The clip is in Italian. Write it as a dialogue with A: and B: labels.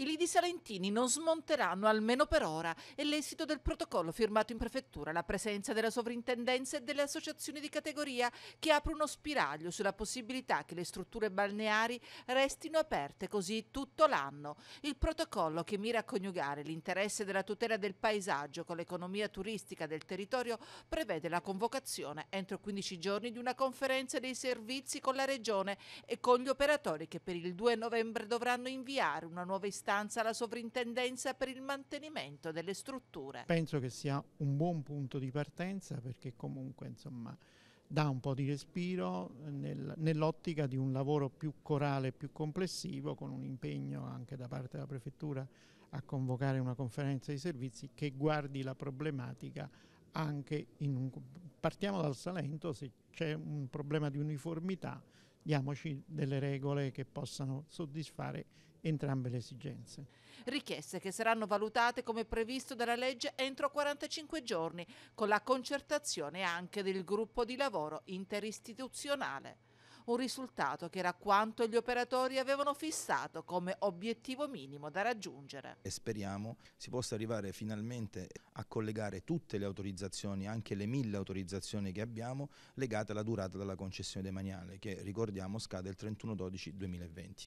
A: I lidi salentini non smonteranno almeno per ora e l'esito del protocollo firmato in prefettura, la presenza della sovrintendenza e delle associazioni di categoria che apre uno spiraglio sulla possibilità che le strutture balneari restino aperte così tutto l'anno. Il protocollo che mira a coniugare l'interesse della tutela del paesaggio con l'economia turistica del territorio prevede la convocazione entro 15 giorni di una conferenza dei servizi con la Regione e con gli operatori che per il 2 novembre dovranno inviare una nuova istanza importanza alla sovrintendenza per il mantenimento delle strutture. Penso
B: che sia un buon punto di partenza perché comunque insomma dà un po' di respiro nel, nell'ottica di un lavoro più corale, e più complessivo, con un impegno anche da parte della Prefettura a convocare una conferenza di servizi che guardi la problematica anche in un... Partiamo dal Salento, se c'è un problema di uniformità diamoci delle regole che possano soddisfare entrambe le esigenze.
A: Richieste che saranno valutate come previsto dalla legge entro 45 giorni, con la concertazione anche del gruppo di lavoro interistituzionale un risultato che era quanto gli operatori avevano fissato come obiettivo minimo da raggiungere.
C: E speriamo si possa arrivare finalmente a collegare tutte le autorizzazioni, anche le mille autorizzazioni che abbiamo, legate alla durata della concessione demaniale, che ricordiamo scade il 31 12 2020.